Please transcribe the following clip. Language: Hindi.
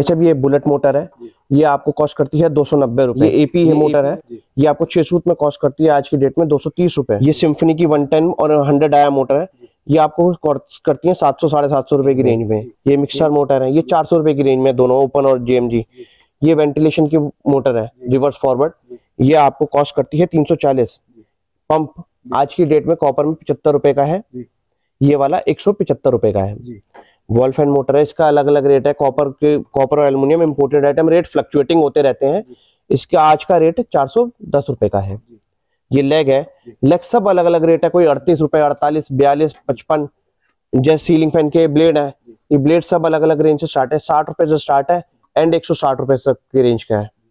भाई ये बुलेट मोटर है ये आपको कॉस्ट करती है दो सौ नब्बे रुपए एपी है मोटर है ये आपको छह सूत में कॉस्ट करती है आज की डेट में दो सौ तीस रुपए ये सिम्फनी की वन टेन और हंड्रेड आया मोटर है ये आपको करती है सात सौ साढ़े सात सौ रुपए की रेंज में ये मिक्सर मोटर है ये चार सौ रुपए की रेंज में दोनों ओपन और जेएमजी ये वेंटिलेशन की मोटर है रिवर्स फॉरवर्ड ये आपको कॉस्ट करती है तीन सौ चालीस पंप आज की डेट में कॉपर में पिछहत्तर रुपए का है ये वाला एक सौ पिछहत्तर रुपए का है वॉल्फ एंड मोटर है इसका अलग अलग रेट है कॉपर के कॉपर और aluminium imported item rate fluctuating होते रहते हैं इसका आज का रेट चार सौ दस रुपए का है ये लेग है लेग सब अलग अलग रेट है कोई अड़तीस रुपए अड़तालीस बयालीस पचपन जैसे सीलिंग फैन के ब्लेड है ये ब्लेड सब अलग अलग रेंज से स्टार्ट है साठ रुपए से स्टार्ट है एंड एक सौ साठ रुपए की रेंज का है